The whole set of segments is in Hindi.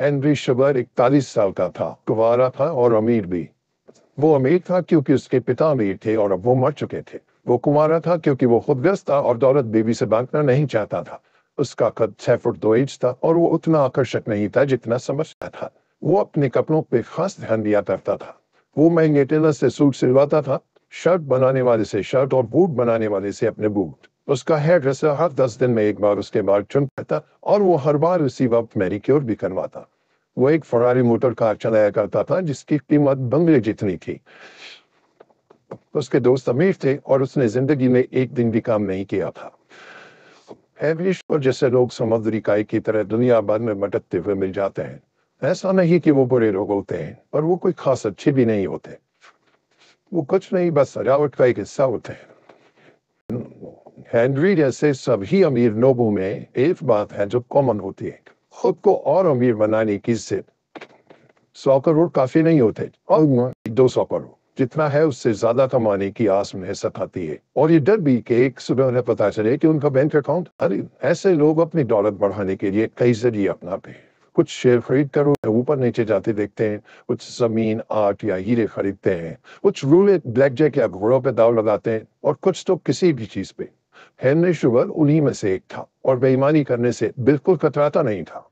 हेनरी शबर इकतालीस साल का था कुंवारा था और अमीर भी वो अमीर था क्योंकि उसके पिता अमीर थे और अब वो मर चुके थे वो कुंवारा था क्योंकि वो खुद व्यस्त था और दौलत बेबी से बांटना नहीं चाहता था उसका कद छह फुट दो इंच था और वो उतना आकर्षक नहीं था जितना समझता था वो अपने कपड़ों पे खास ध्यान दिया करता था वो महंगे टेलर से सूट सिलवाता था शर्ट बनाने वाले से शर्ट और बूट बनाने वाले से अपने बूट उसका हेड ड्रेसर हर दस दिन में एक बार उसके बाद चुन करता और वो हर बार उसी वक्त मेरी क्योर भी करवाता वो एक फरारी मोटर कार चलाया करता था जिसकी कीमत बंगले जितनी थी उसके दोस्त अमीर थे और उसने जिंदगी में एक दिन भी काम नहीं किया था एवरेज और जैसे लोग समुद्री काय की तरह दुनिया भर में मटकते हुए मिल जाते हैं ऐसा नहीं कि वो बुरे लोग होते हैं पर वो कोई खास अच्छे भी नहीं होते वो कुछ नहीं बस सजावट का एक हिस्सा होते हैं हेनरी जैसे सभी अमीर लोगों में एक बात है जो कॉमन होती है खुद को और अमीर बनाने की सिर्फ सौ करोड़ काफी नहीं होते और दो सौ करोड़ जितना है उससे ज्यादा कमाने की आस में सताती है और ये डर भी कि एक सुबह उन्हें पता चले कि उनका बैंक अकाउंट अरे ऐसे लोग अपनी दौलत बढ़ाने के लिए कई जरिए अपनाते हैं कुछ शेयर खरीद कर ऊपर नीचे जाते देखते हैं कुछ जमीन आर्ट या हीरे खरीदते हैं कुछ रूल ब्लैक जैक या घोड़ों पे दाव लगाते हैं और कुछ तो किसी भी चीज पे हेनरी शुगर उन्हीं में से एक था और बेईमानी करने से बिल्कुल कतराता नहीं था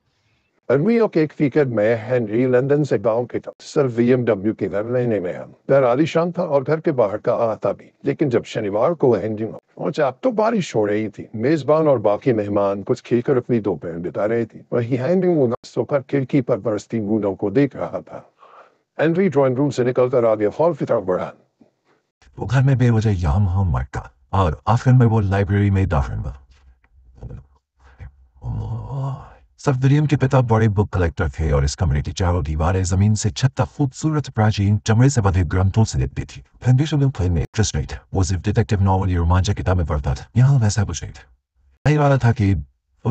गर्मियों के एक फीकट में हेनरी लंदन से गांव के तक सिर्फ डब्ल्यू के घर रहने में हम घर आलिशान था और घर के बाहर का आता भी लेकिन जब शनिवार को हेनरी पहुंचा तो बारिश हो रही थी मेजबान और बाकी मेहमान कुछ खेलकर अपनी दोपहर बिता रहे थे वही हेनरी सोकर खिड़की पर बरसती बूंदों को देख रहा था हेनरी ड्रॉइंग रूम से निकलकर आगे हॉल की तरफ बढ़ा वो घर में बेवजह यहां हम मरता और आखिर में वो लाइब्रेरी में दाखिल हुआ सफदरीम के पिता बड़े बुक कलेक्टर थे और इस कमरे की चारों दीवारें जमीन से छत तक खूबसूरत प्राचीन चमड़े से बधे ग्रंथों से लिपटी थी में इंटरेस्ट नहीं था वो सिर्फ डिटेक्टिव नॉवल या रोमांचक किताब में पढ़ता था यहाँ वैसा कुछ नहीं था नहीं वाला था कि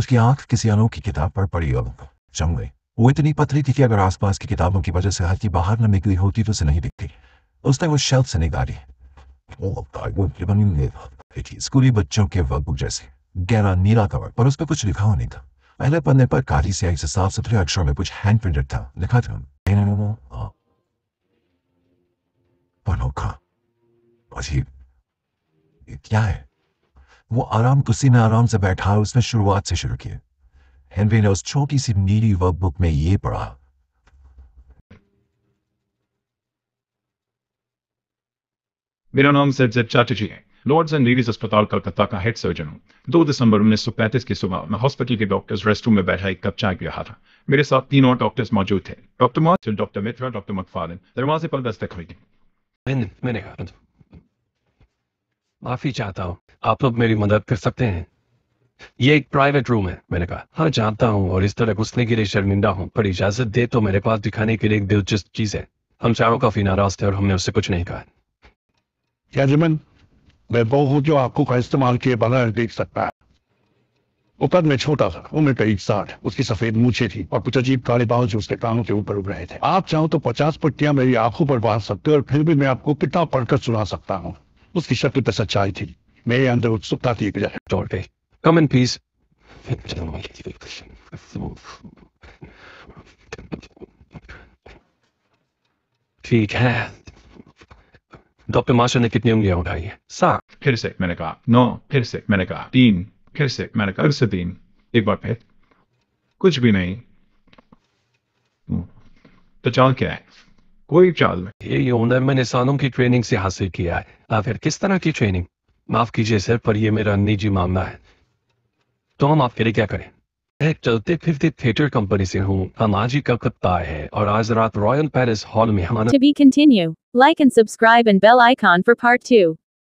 उसकी आंख किसी अनोखी किताब पर पड़ी और जम गई वो इतनी पतली थी कि अगर आसपास की किताबों की वजह से हर की बाहर न निकली होती तो उसे नहीं दिखती उसने वो शेल्फ से निकाली स्कूली बच्चों के वर्कबुक जैसे गहरा नीला कवर पर उस पर कुछ लिखा हुआ नहीं था पहले पन्ने पर काली स्याही से साफ सुथरे अक्षरों में कुछ हैंड प्रिंटेड था लिखा था क्या है वो आराम कुर्सी में आराम से बैठा उसने शुरुआत से शुरू किए हेनरी ने उस छोटी सी नीली वर्कबुक में ये पढ़ा मेरा नाम सरजेब चाटर्जी है लॉर्ड्स एंड लेडीज अस्पताल कलकत्ता का हेड सर्जन हूँ दो दिसंबर उन्नीस की सुबह मैं हॉस्पिटल के डॉक्टर्स रेस्ट रूम में बैठा एक कप चाय पी रहा था मेरे साथ तीन और डॉक्टर्स मौजूद थे doctor March doctor Mitra doctor McFadden दरवाजे पर दस्तक हुई थी मैंने कहा माफी चाहता हूँ आप लोग मेरी मदद कर सकते हैं ये एक प्राइवेट रूम है मैंने कहा हाँ जानता हूँ और इस तरह घुसने के लिए शर्मिंदा हूँ पर इजाजत दे तो मेरे पास दिखाने के लिए एक दिलचस्प चीज है हम चारों काफी नाराज थे और हमने उससे कुछ नहीं कहा मैं वो हूं जो आपको का इस्तेमाल किए बगैर देख सकता है वो कद में छोटा था उम्र करीब साठ उसकी सफेद मूछे थी और कुछ अजीब काले बाल जो उसके कानों के ऊपर उग रहे थे आप चाहो तो पचास पट्टियां मेरी आंखों पर बांध सकते और फिर भी मैं आपको किताब पढ़कर सुना सकता हूँ उसकी शक्ल पर सच्चाई थी मेरे अंदर उत्सुकता थी कम इन पीस ठीक है डॉप्यमाशा ने कितनी उंगलियां उठाई है सात फिर से मैंने कहा नौ फिर से मैंने कहा तीन फिर से मैंने कहा से तीन एक बार फिर कुछ भी नहीं तो चाल क्या है कोई चाल में ये ओनर मैंने सालों की ट्रेनिंग से हासिल किया है आ फिर किस तरह की ट्रेनिंग माफ कीजिए सर पर यह मेरा निजी मामला है तो हम आपके लिए क्या करें एक चलते फिरते थिएटर कंपनी से हूँ हम आज ही कलकत्ता है और आज रात रॉयल पैलेस हॉल में हमारा Like and subscribe and bell icon for part 2.